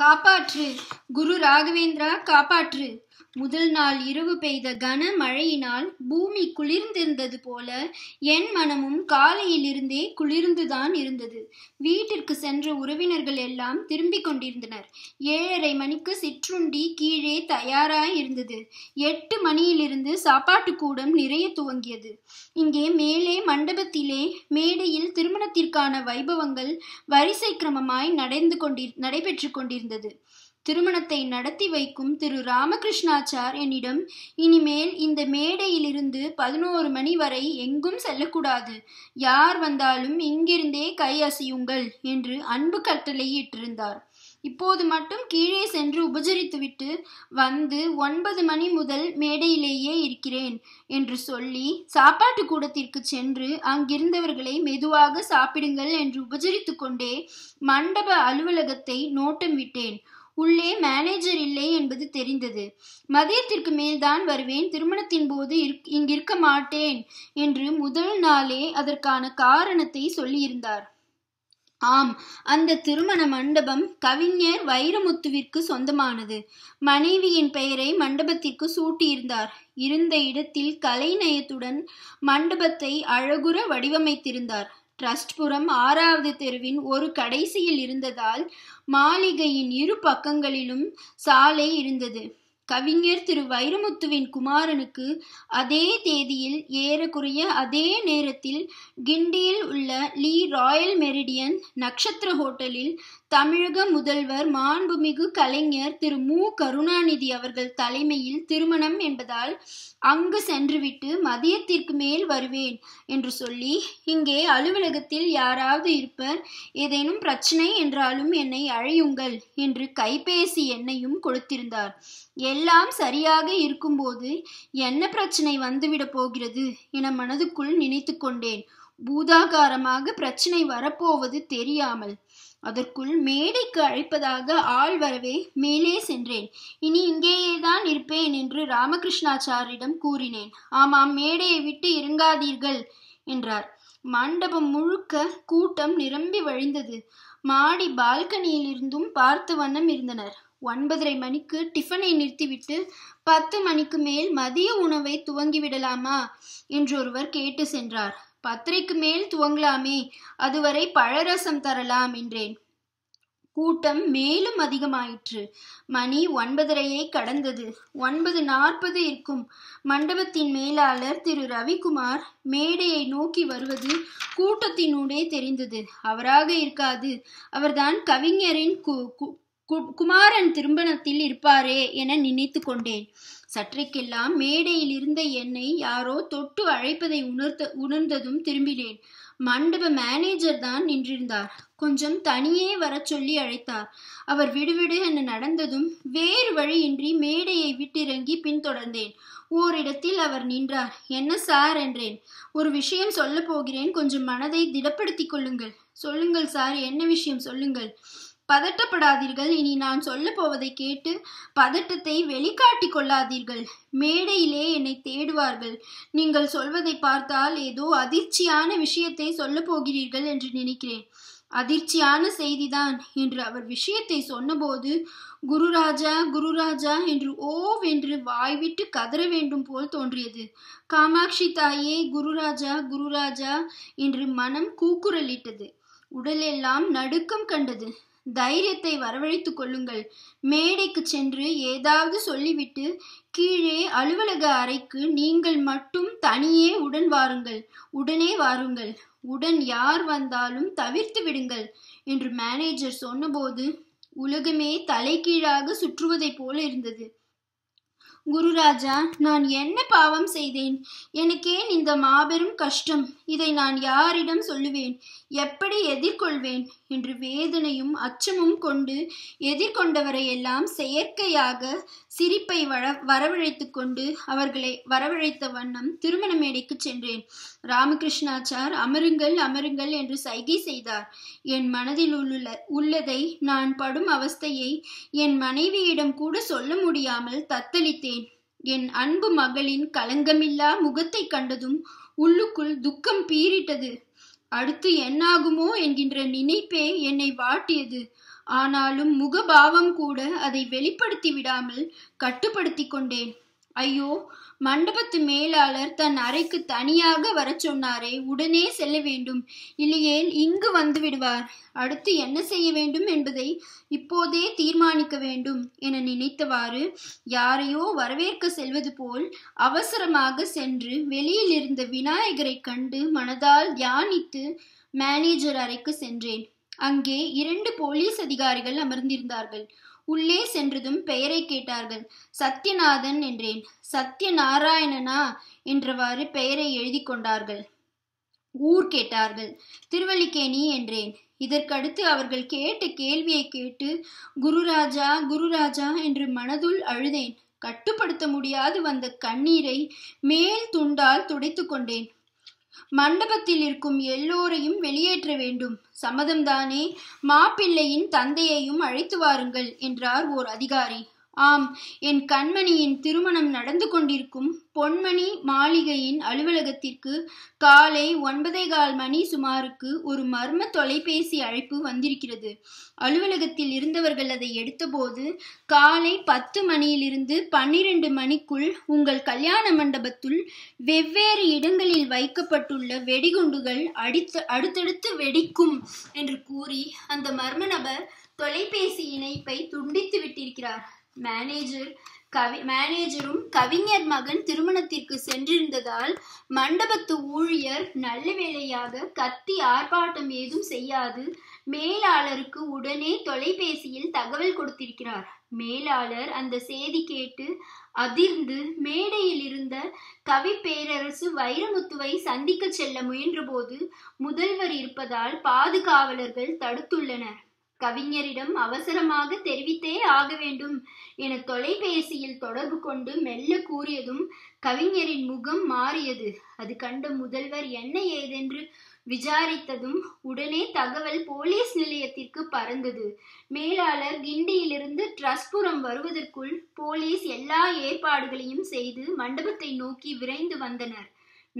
காப்பாற்று குரு ராகவேந்திரா காப்பாற்று முதல் நாள் இரவு பெய்த கன மழையினால் பூமி குளிர்ந்திருந்தது போல என் மனமும் காலையிலிருந்தே குளிர்ந்துதான் இருந்தது வீட்டிற்கு சென்ற உறவினர்கள் எல்லாம் திரும்பிக் கொண்டிருந்தனர் ஏழரை மணிக்கு சிற்றுண்டி கீழே தயாராய் இருந்தது எட்டு மணியிலிருந்து சாப்பாட்டு கூடம் நிறைய துவங்கியது இங்கே மேலே மண்டபத்திலே மேடையில் திருமணத்திற்கான வைபவங்கள் வரிசை கிரமமாய் நடந்து கொண்டி நடைபெற்று கொண்டிருந்தது திருமணத்தை நடத்தி வைக்கும் திரு ராமகிருஷ்ணாச்சார் என்னிடம் இனிமேல் இந்த மேடையிலிருந்து பதினோரு மணி வரை எங்கும் செல்லக்கூடாது யார் வந்தாலும் இங்கிருந்தே கை அசையுங்கள் என்று அன்பு கட்டளையிட்டிருந்தார் இப்போது மட்டும் கீழே சென்று உபசரித்துவிட்டு வந்து ஒன்பது மணி முதல் மேடையிலேயே இருக்கிறேன் என்று சொல்லி சாப்பாட்டு கூடத்திற்கு சென்று அங்கிருந்தவர்களை மெதுவாக சாப்பிடுங்கள் என்று உபசரித்து கொண்டே மண்டப அலுவலகத்தை நோட்டம் விட்டேன் உள்ளே மேனேஜர் இல்லை என்பது தெரிந்தது மதியத்திற்கு மேல்தான் வருவேன் திருமணத்தின் போது இங்கிருக்க மாட்டேன் என்று முதல் நாளே அதற்கான காரணத்தை சொல்லியிருந்தார் ஆம் அந்த திருமண மண்டபம் கவிஞர் வைரமுத்துவிற்கு சொந்தமானது மனைவியின் பெயரை மண்டபத்திற்கு சூட்டியிருந்தார் இருந்த இடத்தில் கலைநயத்துடன் மண்டபத்தை அழகுற வடிவமைத்திருந்தார் டிரஸ்ட்புரம் ஆறாவது தெருவின் ஒரு கடைசியில் இருந்ததால் மாளிகையின் இரு பக்கங்களிலும் சாலை இருந்தது கவிஞர் திரு வைரமுத்துவின் குமாரனுக்கு அதே தேதியில் ஏறக்குறைய அதே நேரத்தில் கிண்டியில் உள்ள லீ ராயல் மெரிடியன் நட்சத்திர ஹோட்டலில் தமிழக முதல்வர் மாண்புமிகு கலைஞர் திரு மு கருணாநிதி அவர்கள் தலைமையில் திருமணம் என்பதால் அங்கு சென்றுவிட்டு மதியத்திற்கு மேல் வருவேன் என்று சொல்லி இங்கே அலுவலகத்தில் யாராவது இருப்பர் ஏதேனும் பிரச்சனை என்றாலும் என்னை அழையுங்கள் என்று கைபேசி எண்ணையும் கொடுத்திருந்தார் எல்லாம் சரியாக இருக்கும்போது என்ன பிரச்சனை வந்துவிடப் போகிறது என மனதுக்குள் நினைத்து கொண்டேன் பூதாகாரமாக பிரச்சனை வரப்போவது தெரியாமல் அதற்குள் மேடைக்கு அழைப்பதாக ஆள் வரவே மேலே சென்றேன் இனி இங்கேயேதான் இருப்பேன் என்று ராமகிருஷ்ணாச்சாரிடம் கூறினேன் ஆமாம் மேடையை விட்டு இறங்காதீர்கள் என்றார் மண்டபம் முழுக்க கூட்டம் நிரம்பி வழிந்தது மாடி பால்கனியில் இருந்தும் பார்த்த வண்ணம் இருந்தனர் ஒன்பதரை மணிக்கு டிஃபனை நிறுத்திவிட்டு பத்து மணிக்கு மேல் மதிய உணவை துவங்கிவிடலாமா என்றொருவர் கேட்டு சென்றார் பத்திரைக்கு மேல் துவங்கலாமே அதுவரை பழரசம் தரலாம் என்றேன் கூட்டம் மேலும் அதிகமாயிற்று மணி ஒன்பதரையை கடந்தது ஒன்பது நாற்பது இருக்கும் மண்டபத்தின் மேலாளர் திரு ரவிக்குமார் மேடையை நோக்கி வருவது கூட்டத்தினூடே தெரிந்தது அவராக இருக்காது அவர்தான் கவிஞரின் குமாரன் திருமணத்தில் இருப்பாரே என நினைத்து கொண்டேன் சற்றைக்கெல்லாம் மேடையில் இருந்த என்னை யாரோ தொட்டு அழைப்பதை உணர்த்த உணர்ந்ததும் திரும்பினேன் மண்டப மேனேஜர் தான் நின்றிருந்தார் கொஞ்சம் தனியே வர சொல்லி அழைத்தார் அவர் விடுவிடு என நடந்ததும் வேறு வழியின்றி மேடையை விட்டிறங்கி பின்தொடர்ந்தேன் ஓரிடத்தில் அவர் நின்றார் என்ன சார் என்றேன் ஒரு விஷயம் சொல்ல போகிறேன் கொஞ்சம் மனதை திடப்படுத்திக் கொள்ளுங்கள் சொல்லுங்கள் சார் என்ன விஷயம் சொல்லுங்கள் பதட்டப்படாதீர்கள் இனி நான் சொல்ல போவதை கேட்டு பதட்டத்தை வெளிக்காட்டி கொள்ளாதீர்கள் மேடையிலே என்னை தேடுவார்கள் நீங்கள் சொல்வதை பார்த்தால் ஏதோ அதிர்ச்சியான விஷயத்தை சொல்ல போகிறீர்கள் என்று நினைக்கிறேன் அதிர்ச்சியான செய்திதான் என்று அவர் விஷயத்தை சொன்னபோது குருராஜா குருராஜா என்று என்று வாய்விட்டு கதற வேண்டும் போல் தோன்றியது காமாட்சி தாயே குருராஜா குருராஜா என்று மனம் கூக்குரலிட்டது உடலெல்லாம் நடுக்கம் கண்டது தைரியத்தை வரவழைத்து கொள்ளுங்கள் மேடைக்கு சென்று ஏதாவது சொல்லிவிட்டு கீழே அலுவலக அறைக்கு நீங்கள் மட்டும் தனியே உடன் வாருங்கள் உடனே வாருங்கள் உடன் யார் வந்தாலும் தவிர்த்து விடுங்கள் என்று மேனேஜர் சொன்னபோது உலகமே தலைகீழாக சுற்றுவதைப் போல இருந்தது குருராஜா நான் என்ன பாவம் செய்தேன் எனக்கேன் இந்த மாபெரும் கஷ்டம் இதை நான் யாரிடம் சொல்லுவேன் எப்படி எதிர்கொள்வேன் என்று வேதனையும் அச்சமும் கொண்டு எதிர்கொண்டவரையெல்லாம் செயற்கையாக சிரிப்பை வர வரவழைத்து கொண்டு அவர்களை வரவழைத்த வண்ணம் திருமண மேடைக்கு சென்றேன் ராமகிருஷ்ணாச்சார் அமருங்கள் அமருங்கள் என்று சைகை செய்தார் என் மனதில் உள்ள உள்ளதை நான் படும் அவஸ்தையை என் மனைவியிடம் கூட சொல்ல முடியாமல் தத்தளித்தேன் என் அன்பு மகளின் கலங்கமில்லா முகத்தை கண்டதும் உள்ளுக்குள் துக்கம் பீறிட்டது அடுத்து என்னாகுமோ என்கின்ற நினைப்பே என்னை வாட்டியது ஆனாலும் முகபாவம் கூட அதை வெளிப்படுத்தி விடாமல் கட்டுப்படுத்தி கொண்டேன் ஐயோ மண்டபத்து மேலாளர் தன் அறைக்கு தனியாக வர சொன்னாரே உடனே செல்ல வேண்டும் இல்லையேல் இங்கு வந்து விடுவார் அடுத்து என்ன செய்ய வேண்டும் என்பதை இப்போதே தீர்மானிக்க வேண்டும் என நினைத்தவாறு யாரையோ வரவேற்க செல்வது போல் அவசரமாக சென்று வெளியில் இருந்த விநாயகரை கண்டு மனதால் தியானித்து மேனேஜர் அறைக்கு சென்றேன் அங்கே இரண்டு போலீஸ் அதிகாரிகள் அமர்ந்திருந்தார்கள் உள்ளே சென்றதும் பெயரை கேட்டார்கள் சத்யநாதன் என்றேன் சத்ய நாராயணனா என்றவாறு பெயரை எழுதி கொண்டார்கள் ஊர் கேட்டார்கள் திருவல்லிக்கேணி என்றேன் இதற்கடுத்து அவர்கள் கேட்ட கேள்வியை கேட்டு குருராஜா குருராஜா என்று மனதுள் அழுதேன் கட்டுப்படுத்த முடியாது வந்த கண்ணீரை மேல் துண்டால் துடைத்து கொண்டேன் மண்டபத்தில் இருக்கும் எல்லோரையும் வெளியேற்ற வேண்டும் சம்மதம்தானே மாப்பிள்ளையின் தந்தையையும் அழைத்து வாருங்கள் என்றார் ஓர் அதிகாரி ஆம் என் கண்மணியின் திருமணம் நடந்து கொண்டிருக்கும் பொன்மணி மாளிகையின் அலுவலகத்திற்கு காலை ஒன்பதே கால் மணி சுமாருக்கு ஒரு மர்ம தொலைபேசி அழைப்பு வந்திருக்கிறது அலுவலகத்தில் இருந்தவர்கள் அதை எடுத்தபோது காலை பத்து மணியிலிருந்து பன்னிரண்டு மணிக்குள் உங்கள் கல்யாண மண்டபத்துள் வெவ்வேறு இடங்களில் வைக்கப்பட்டுள்ள வெடிகுண்டுகள் அடித்து அடுத்தடுத்து வெடிக்கும் என்று கூறி அந்த மர்ம நபர் தொலைபேசி இணைப்பை துண்டித்து விட்டிருக்கிறார் மேனேஜர் கவி மேனேஜரும் கவிஞர் மகன் திருமணத்திற்கு சென்றிருந்ததால் மண்டபத்து ஊழியர் நல்ல வேளையாக கத்தி ஆர்ப்பாட்டம் ஏதும் செய்யாது மேலாளருக்கு உடனே தொலைபேசியில் தகவல் கொடுத்திருக்கிறார் மேலாளர் அந்த செய்தி கேட்டு அதிர்ந்து மேடையில் இருந்த கவி பேரரசு வைரமுத்துவை சந்திக்க செல்ல முயன்றபோது முதல்வர் இருப்பதால் பாதுகாவலர்கள் தடுத்துள்ளனர் கவிஞரிடம் அவசரமாக தெரிவித்தே ஆக வேண்டும் என தொலைபேசியில் தொடர்பு கொண்டு மெல்ல கூறியதும் கவிஞரின் முகம் மாறியது அது கண்ட முதல்வர் என்ன ஏதென்று விசாரித்ததும் உடனே தகவல் போலீஸ் நிலையத்திற்கு பறந்தது மேலாளர் கிண்டியிலிருந்து டிரஸ்புரம் வருவதற்குள் போலீஸ் எல்லா ஏற்பாடுகளையும் செய்து மண்டபத்தை நோக்கி விரைந்து வந்தனர்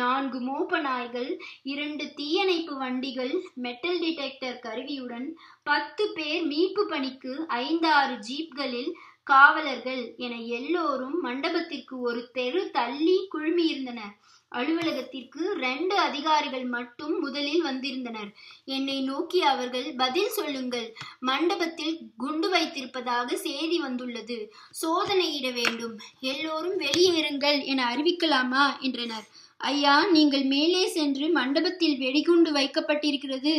நான்கு மோப்ப நாய்கள் இரண்டு தீயணைப்பு வண்டிகள் மெட்டல் டிடெக்டர் கருவியுடன் பத்து பேர் மீட்பு பணிக்கு ஐந்தாறு ஜீப்களில் காவலர்கள் என எல்லோரும் மண்டபத்திற்கு ஒரு தெரு தள்ளி குழுமியிருந்தனர் அலுவலகத்திற்கு ரெண்டு அதிகாரிகள் மட்டும் முதலில் வந்திருந்தனர் என்னை நோக்கி அவர்கள் பதில் சொல்லுங்கள் மண்டபத்தில் குண்டு வைத்திருப்பதாக செய்தி வந்துள்ளது சோதனையிட வேண்டும் எல்லோரும் வெளியேறுங்கள் என அறிவிக்கலாமா என்றனர் ஐயா நீங்கள் மேலே சென்று மண்டபத்தில் வெடிகுண்டு வைக்கப்பட்டிருக்கிறது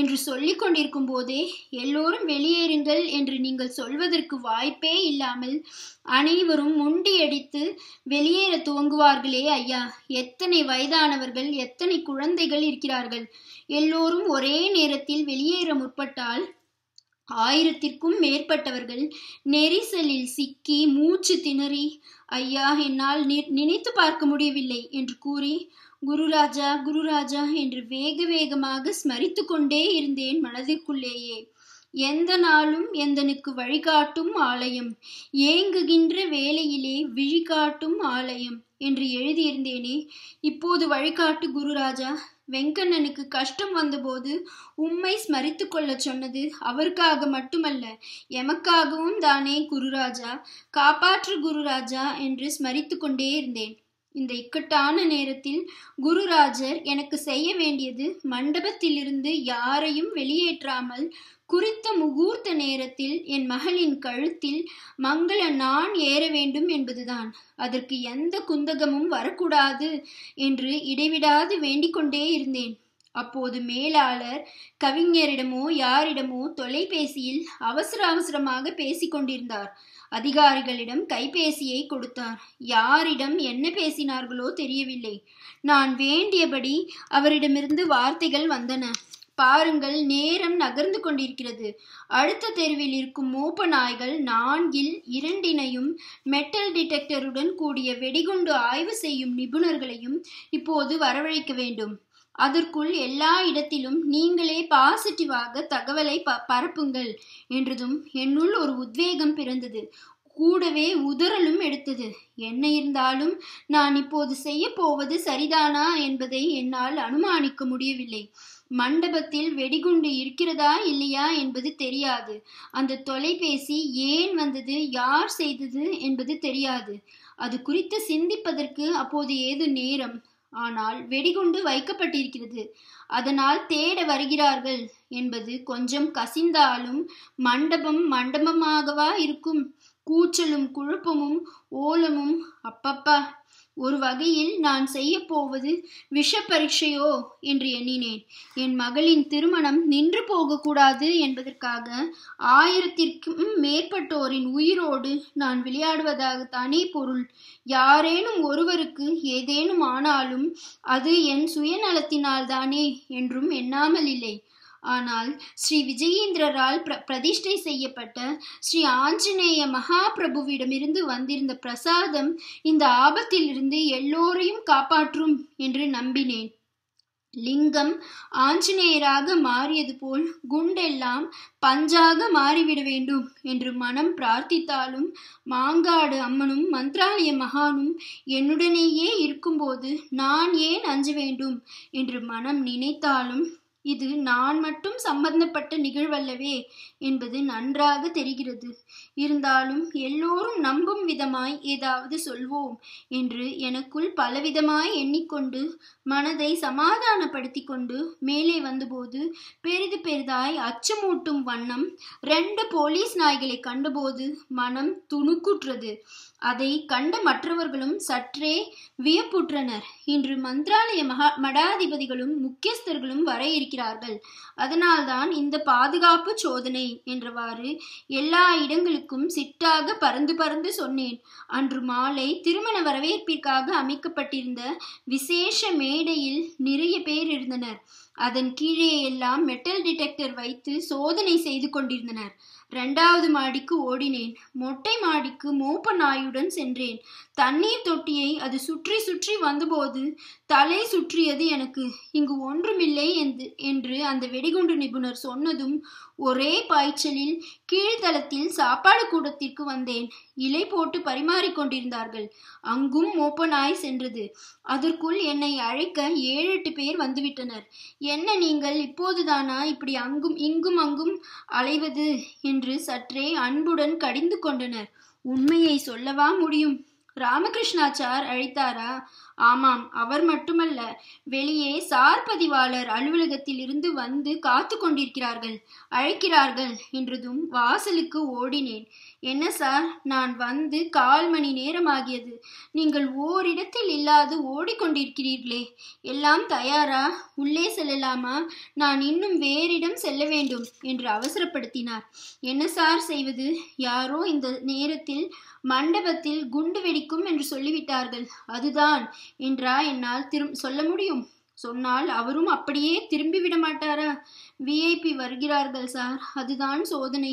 என்று சொல்லிக் கொண்டிருக்கும் போதே எல்லோரும் வெளியேறுங்கள் என்று நீங்கள் சொல்வதற்கு வாய்ப்பே இல்லாமல் அனைவரும் முண்டியடித்து வெளியேற துவங்குவார்களே ஐயா எத்தனை வயதானவர்கள் எத்தனை குழந்தைகள் இருக்கிறார்கள் எல்லோரும் ஒரே நேரத்தில் வெளியேற முற்பட்டால் ஆயிரத்திற்கும் மேற்பட்டவர்கள் நெரிசலில் சிக்கி மூச்சு திணறி ஐயா என்னால் நினைத்து பார்க்க முடியவில்லை என்று கூறி குருராஜா குருராஜா என்று வேக வேகமாக ஸ்மரித்து கொண்டே இருந்தேன் மனதிற்குள்ளேயே எந்த நாளும் எந்தனுக்கு வழிகாட்டும் ஆலயம் ஏங்குகின்ற வேலையிலே விழிகாட்டும் ஆலயம் என்று எழுதியிருந்தேனே இப்போது வழிகாட்டு குருராஜா வெங்கண்ணனுக்கு கஷ்டம் வந்தபோது உம்மை ஸ்மரித்து கொள்ள சொன்னது அவருக்காக மட்டுமல்ல எமக்காகவும் தானே குருராஜா காப்பாற்று குருராஜா என்று ஸ்மரித்து கொண்டே இருந்தேன் இந்த இக்கட்டான நேரத்தில் குருராஜர் எனக்கு செய்ய வேண்டியது மண்டபத்திலிருந்து யாரையும் வெளியேற்றாமல் குறித்த முகூர்த்த நேரத்தில் என் மகளின் கழுத்தில் மங்கள நான் ஏற வேண்டும் என்பதுதான் அதற்கு எந்த குந்தகமும் வரக்கூடாது என்று இடைவிடாது வேண்டிக் கொண்டே இருந்தேன் அப்போது மேலாளர் கவிஞரிடமோ யாரிடமோ தொலைபேசியில் அவசர அவசரமாக பேசிக்கொண்டிருந்தார் அதிகாரிகளிடம் கைபேசியை கொடுத்தார் யாரிடம் என்ன பேசினார்களோ தெரியவில்லை நான் வேண்டியபடி அவரிடமிருந்து வார்த்தைகள் வந்தன பாருங்கள் நேரம் நகர்ந்து கொண்டிருக்கிறது அடுத்த தெருவில் இருக்கும் மூப்ப நாய்கள் நான்கில் இரண்டினையும் மெட்டல் டிடெக்டருடன் கூடிய வெடிகுண்டு ஆய்வு செய்யும் நிபுணர்களையும் இப்போது வரவழைக்க வேண்டும் அதற்குள் எல்லா இடத்திலும் நீங்களே பாசிட்டிவாக தகவலை ப பரப்புங்கள் என்றதும் என்னுள் ஒரு உத்வேகம் பிறந்தது கூடவே உதறலும் எடுத்தது என்ன இருந்தாலும் நான் இப்போது செய்ய போவது சரிதானா என்பதை என்னால் அனுமானிக்க முடியவில்லை மண்டபத்தில் வெடிகுண்டு இருக்கிறதா இல்லையா என்பது தெரியாது அந்த தொலைபேசி ஏன் வந்தது யார் செய்தது என்பது தெரியாது அது குறித்து சிந்திப்பதற்கு அப்போது ஏது நேரம் ஆனால் வெடிகுண்டு வைக்கப்பட்டிருக்கிறது அதனால் தேட வருகிறார்கள் என்பது கொஞ்சம் கசிந்தாலும் மண்டபம் மண்டபமாகவா இருக்கும் கூச்சலும் குழப்பமும் ஓலமும் அப்பப்பா ஒரு வகையில் நான் செய்யப்போவது விஷ பரீட்சையோ என்று எண்ணினேன் என் மகளின் திருமணம் நின்று போகக்கூடாது என்பதற்காக ஆயிரத்திற்கும் மேற்பட்டோரின் உயிரோடு நான் விளையாடுவதாக தானே பொருள் யாரேனும் ஒருவருக்கு ஏதேனும் ஆனாலும் அது என் சுயநலத்தினால் தானே என்றும் எண்ணாமல் இல்லை ஆனால் ஸ்ரீ விஜயேந்திரரால் பிர பிரதிஷ்டை செய்யப்பட்ட ஸ்ரீ ஆஞ்சநேய மகாபிரபுவிடமிருந்து வந்திருந்த பிரசாதம் இந்த ஆபத்திலிருந்து எல்லோரையும் காப்பாற்றும் என்று நம்பினேன் லிங்கம் ஆஞ்சநேயராக மாறியது போல் குண்டெல்லாம் பஞ்சாக மாறிவிட வேண்டும் என்று மனம் பிரார்த்தித்தாலும் மாங்காடு அம்மனும் மந்திராலய மகானும் என்னுடனேயே இருக்கும்போது நான் ஏன் அஞ்ச வேண்டும் என்று மனம் நினைத்தாலும் இது நான் மட்டும் சம்பந்தப்பட்ட நிகழ்வல்லவே என்பது நன்றாக தெரிகிறது இருந்தாலும் எல்லோரும் நம்பும் விதமாய் ஏதாவது சொல்வோம் என்று எனக்குள் பலவிதமாய் எண்ணிக்கொண்டு மனதை சமாதானப்படுத்தி கொண்டு மேலே வந்தபோது பெரிது பெரிதாய் அச்சமூட்டும் வண்ணம் ரெண்டு போலீஸ் நாய்களை கண்டபோது மனம் துணுக்குற்றது அதை கண்ட மற்றவர்களும் சற்றே வியப்புற்றனர் இன்று மந்திராலய மகா மடாதிபதிகளும் முக்கியஸ்தர்களும் வர இருக்கிறார்கள் அதனால்தான் இந்த பாதுகாப்பு சோதனை என்றவாறு எல்லா இடங்களுக்கும் சிட்டாக பறந்து பறந்து சொன்னேன் அன்று மாலை திருமண வரவேற்பிற்காக அமைக்கப்பட்டிருந்த விசேஷ மேடையில் நிறைய பேர் இருந்தனர் அதன் கீழே எல்லாம் மெட்டல் டிடெக்டர் வைத்து சோதனை செய்து கொண்டிருந்தனர் இரண்டாவது மாடிக்கு ஓடினேன் மொட்டை மாடிக்கு மோப்ப நாயுடன் சென்றேன் தண்ணீர் தொட்டியை அது சுற்றி சுற்றி வந்தபோது தலை சுற்றியது எனக்கு இங்கு ஒன்றுமில்லை என்று அந்த வெடிகுண்டு நிபுணர் சொன்னதும் ஒரே பாய்ச்சலில் கீழ்த்தளத்தில் சாப்பாடு கூடத்திற்கு வந்தேன் இலை போட்டு பரிமாறிக்கொண்டிருந்தார்கள் அங்கும் மோப்பனாய் சென்றது அதற்குள் என்னை அழைக்க ஏழு எட்டு பேர் வந்துவிட்டனர் என்ன நீங்கள் இப்போதுதானா இப்படி அங்கும் இங்கும் அங்கும் அலைவது என்று சற்றே அன்புடன் கடிந்து கொண்டனர் உண்மையை சொல்லவா முடியும் ராமகிருஷ்ணாச்சார் அழைத்தாரா ஆமாம் அவர் மட்டுமல்ல வெளியே சார் பதிவாளர் அலுவலகத்தில் இருந்து வந்து காத்து கொண்டிருக்கிறார்கள் அழைக்கிறார்கள் என்றதும் வாசலுக்கு ஓடினேன் என்ன சார் நான் வந்து கால் மணி நேரம் ஆகியது நீங்கள் ஓரிடத்தில் இல்லாது ஓடிக்கொண்டிருக்கிறீர்களே எல்லாம் தயாரா உள்ளே செல்லலாமா நான் இன்னும் வேறிடம் செல்ல வேண்டும் என்று அவசரப்படுத்தினார் என்ன சார் செய்வது யாரோ இந்த நேரத்தில் மண்டபத்தில் குண்டு வெடிக்கும் என்று சொல்லிவிட்டார்கள் அதுதான் என்றா என்னால் திரும் சொல்ல முடியும் சொன்னால் அவரும் அப்படியே திரும்பி விட மாட்டாரா விஐபி வருகிறார்கள் சார் அதுதான் சோதனை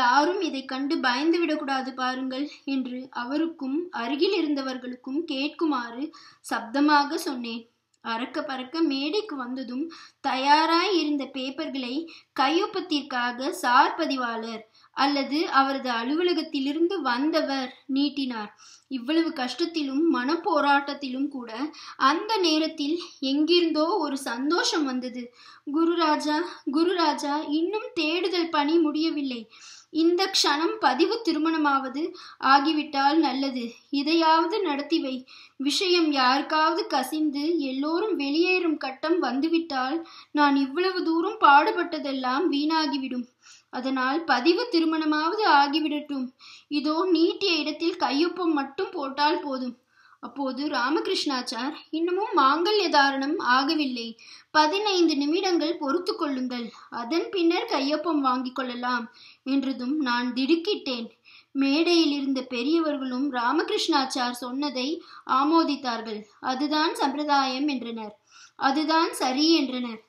யாரும் இதை கண்டு பயந்து விடக்கூடாது பாருங்கள் என்று அவருக்கும் அருகில் இருந்தவர்களுக்கும் கேட்குமாறு சப்தமாக சொன்னேன் அறக்க பறக்க மேடைக்கு வந்ததும் தயாராய் இருந்த பேப்பர்களை கையொப்பத்திற்காக சார் பதிவாளர் அல்லது அவரது அலுவலகத்திலிருந்து வந்தவர் நீட்டினார் இவ்வளவு கஷ்டத்திலும் மன போராட்டத்திலும் கூட அந்த நேரத்தில் எங்கிருந்தோ ஒரு சந்தோஷம் வந்தது குருராஜா குருராஜா இன்னும் தேடுதல் பணி முடியவில்லை இந்த க்ஷணம் பதிவு திருமணமாவது ஆகிவிட்டால் நல்லது இதையாவது நடத்தி வை விஷயம் யாருக்காவது கசிந்து எல்லோரும் வெளியேறும் கட்டம் வந்துவிட்டால் நான் இவ்வளவு தூரம் பாடுபட்டதெல்லாம் வீணாகிவிடும் அதனால் பதிவு திருமணமாவது ஆகிவிடட்டும் இதோ நீட்டிய இடத்தில் கையொப்பம் மட்டும் போட்டால் போதும் அப்போது ராமகிருஷ்ணாச்சார் இன்னமும் மாங்கல்ய தாரணம் ஆகவில்லை பதினைந்து நிமிடங்கள் பொறுத்து கொள்ளுங்கள் அதன் பின்னர் கையொப்பம் வாங்கிக் கொள்ளலாம் என்றதும் நான் திடுக்கிட்டேன் மேடையில் இருந்த பெரியவர்களும் ராமகிருஷ்ணாச்சார் சொன்னதை ஆமோதித்தார்கள் அதுதான் சம்பிரதாயம் என்றனர் அதுதான் சரி என்றனர்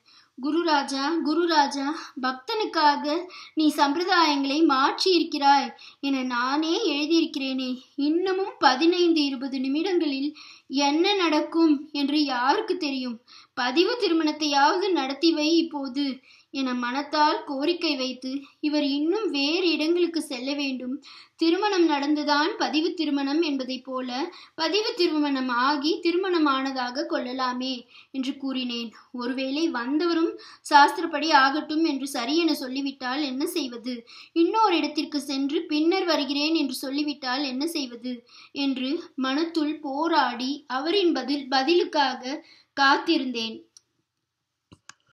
குருராஜா குருராஜா பக்தனுக்காக நீ சம்பிரதாயங்களை மாற்றி இருக்கிறாய் என நானே எழுதியிருக்கிறேனே இன்னமும் பதினைந்து இருபது நிமிடங்களில் என்ன நடக்கும் என்று யாருக்கு தெரியும் பதிவு திருமணத்தையாவது நடத்தி வை இப்போது என மனத்தால் கோரிக்கை வைத்து இவர் இன்னும் வேறு இடங்களுக்கு செல்ல வேண்டும் திருமணம் நடந்துதான் பதிவு திருமணம் என்பதைப் போல பதிவு திருமணம் ஆகி திருமணமானதாக கொள்ளலாமே என்று கூறினேன் ஒருவேளை வந்தவரும் சாஸ்திரப்படி ஆகட்டும் என்று சரி என சொல்லிவிட்டால் என்ன செய்வது இன்னொரு இடத்திற்கு சென்று பின்னர் வருகிறேன் என்று சொல்லிவிட்டால் என்ன செய்வது என்று மனத்துள் போராடி அவரின் பதில் பதிலுக்காக காத்திருந்தேன்